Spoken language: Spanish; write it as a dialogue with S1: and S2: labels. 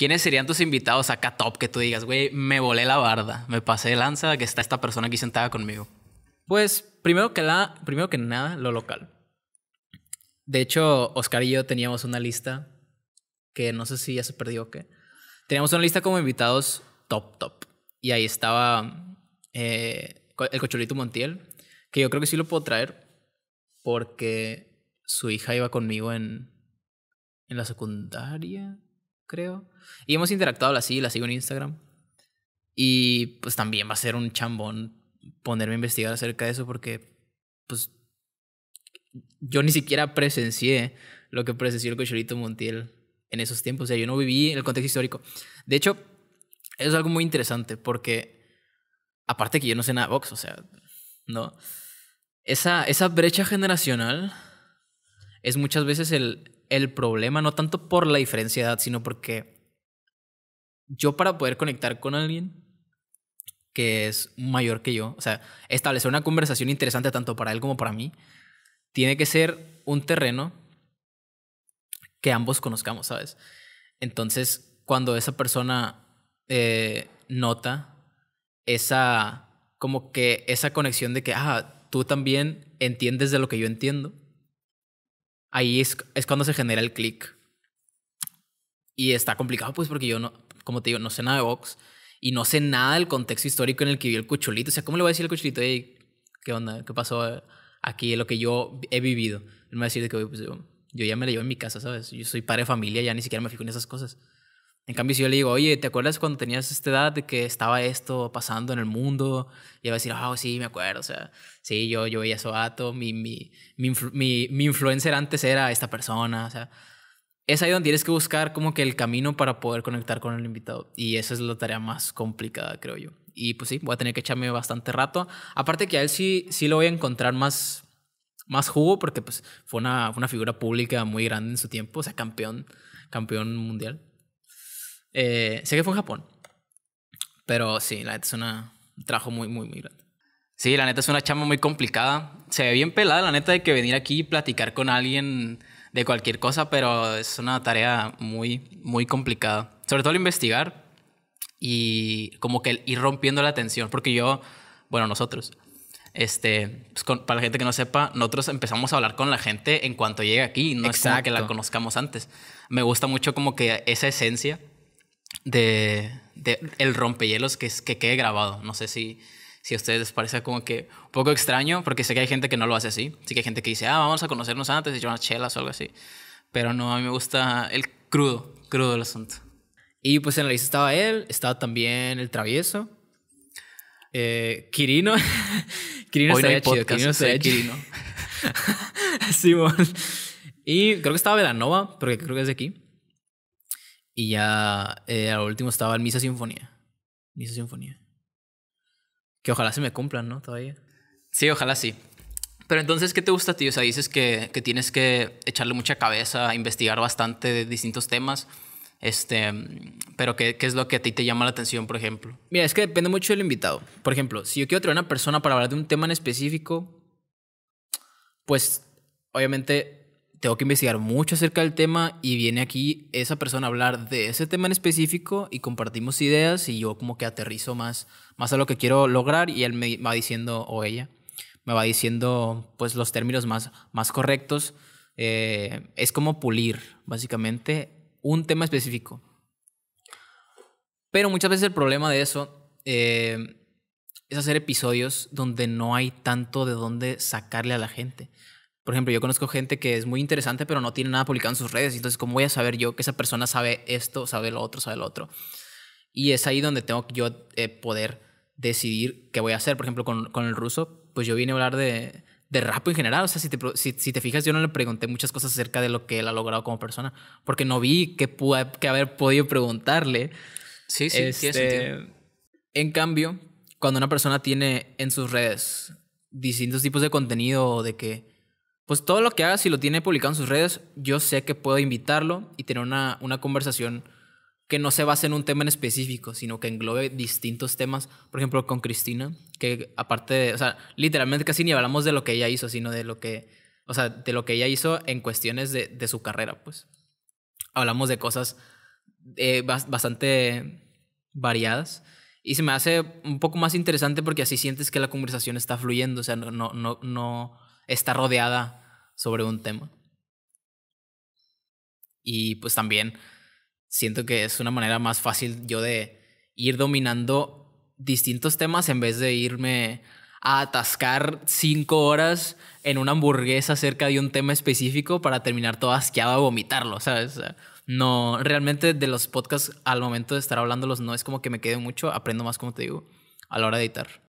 S1: ¿Quiénes serían tus invitados acá top que tú digas, güey, me volé la barda, me pasé de lanza, que está esta persona aquí sentada conmigo? Pues primero que, la, primero que nada, lo local. De hecho, Oscar y yo teníamos una lista que no sé si ya se perdió o qué. Teníamos una lista como invitados top, top. Y ahí estaba eh, el Cocholito Montiel, que yo creo que sí lo puedo traer porque su hija iba conmigo en, en la secundaria creo. Y hemos interactuado así, la sigo en Instagram. Y pues también va a ser un chambón ponerme a investigar acerca de eso porque pues yo ni siquiera presencié lo que presenció el cocholito Montiel en esos tiempos. O sea, yo no viví en el contexto histórico. De hecho, eso es algo muy interesante porque aparte que yo no sé nada de Vox, o sea, no. Esa, esa brecha generacional es muchas veces el, el problema, no tanto por la diferencia de edad, sino porque yo para poder conectar con alguien que es mayor que yo, o sea, establecer una conversación interesante tanto para él como para mí, tiene que ser un terreno que ambos conozcamos, ¿sabes? Entonces, cuando esa persona eh, nota esa, como que esa conexión de que, ah, tú también entiendes de lo que yo entiendo, ahí es, es cuando se genera el clic. Y está complicado, pues, porque yo no, como te digo, no sé nada de box y no sé nada del contexto histórico en el que vivió el cuchulito. O sea, ¿cómo le voy a decir al cuchulito, qué onda, qué pasó aquí, lo que yo he vivido? Él me va a decir que, pues, yo, yo, ya me la llevo en mi casa, ¿sabes? Yo soy padre de familia, ya ni siquiera me fijo en esas cosas. En cambio, si yo le digo, oye, ¿te acuerdas cuando tenías esta edad de que estaba esto pasando en el mundo? Y va a decir, ah, oh, sí, me acuerdo. O sea, sí, yo, yo veía eso mi, mi, mi, mi, mi, influencer antes era esta persona. O sea, es ahí donde tienes que buscar como que el camino para poder conectar con el invitado. Y esa es la tarea más complicada, creo yo. Y pues sí, voy a tener que echarme bastante rato. Aparte que a él sí, sí lo voy a encontrar más, más jugo porque pues fue una, una figura pública muy grande en su tiempo, o sea, campeón, campeón mundial. Eh, sé que fue en Japón. Pero sí, la neta es una, un trabajo muy, muy, muy grande. Sí, la neta es una chamba muy complicada. Se ve bien pelada, la neta, de que venir aquí y platicar con alguien de cualquier cosa, pero es una tarea muy, muy complicada. Sobre todo investigar y como que ir rompiendo la tensión, porque yo, bueno, nosotros, este, pues, para la gente que no sepa, nosotros empezamos a hablar con la gente en cuanto llega aquí, no es como que la conozcamos antes. Me gusta mucho como que esa esencia de, de el rompehielos que, que quede grabado. No sé si, si a ustedes les parece como que un poco extraño, porque sé que hay gente que no lo hace así. Sí que hay gente que dice, ah, vamos a conocernos antes y yo unas ah, chelas o algo así. Pero no, a mí me gusta el crudo, crudo el asunto. Y pues en la lista estaba él, estaba también el travieso. Eh, Kirino. Kirino Hoy no chido. Kirino Kirino. Y creo que estaba Velanova, porque creo que es de aquí. Y ya eh, al último estaba el Misa Sinfonía. Misa Sinfonía. Que ojalá se me cumplan, ¿no? Todavía. Sí, ojalá sí. Pero entonces, ¿qué te gusta, ti? O sea, dices que, tienes que echarle mucha cabeza, investigar bastante distintos temas. Este, pero ¿qué, ¿qué, es lo que a ti te llama la atención, por ejemplo? Mira, es que depende mucho del invitado. Por ejemplo, si yo quiero traer a una persona para hablar de un tema en específico, pues obviamente tengo que investigar mucho acerca del tema y viene aquí esa persona a hablar de ese tema en específico y compartimos ideas y yo como que aterrizo más, más a lo que quiero lograr y él me va diciendo, o ella, me va diciendo pues los términos más, más correctos. Eh, es como pulir, básicamente, un tema específico. Pero muchas veces el problema de eso eh, es hacer episodios donde no hay tanto de dónde sacarle a la gente. Por ejemplo, yo conozco gente que es muy interesante, pero no tiene nada publicado en sus redes. Entonces, ¿cómo voy a saber yo que esa persona sabe esto, sabe lo otro, sabe lo otro? Y es ahí donde tengo que yo eh, poder decidir qué voy a hacer. Por ejemplo, con, con el ruso, pues yo vine a hablar de, de rap en general. O sea, si te, si, te, fijas, yo no le pregunté muchas cosas acerca de lo que él ha logrado como persona, porque no vi que, haber podido preguntarle. Sí, sí, este, En cambio, cuando una persona tiene en sus redes distintos tipos de contenido de que pues todo lo que haga, si lo tiene publicado en sus redes, yo sé que puedo invitarlo y tener una, conversación que no se base en un tema en específico, sino que englobe distintos temas. Por ejemplo, con Cristina, que aparte, de, o sea, literalmente casi ni hablamos de lo que ella hizo, sino de lo que, o sea, de lo que ella hizo en cuestiones de, su carrera, pues. Hablamos de cosas eh, bastante variadas. Y se me hace un poco más interesante porque así sientes que la conversación está fluyendo, o sea, no, no, no está rodeada sobre un tema. Y pues también siento que es una manera más fácil yo de ir dominando distintos temas en vez de irme a atascar cinco horas en una hamburguesa acerca de un tema específico para terminar todo asqueado a vomitarlo, ¿sabes? No, realmente de los podcasts al momento de estar hablándolos no es como que me quede mucho, aprendo más como te digo, a la hora de editar.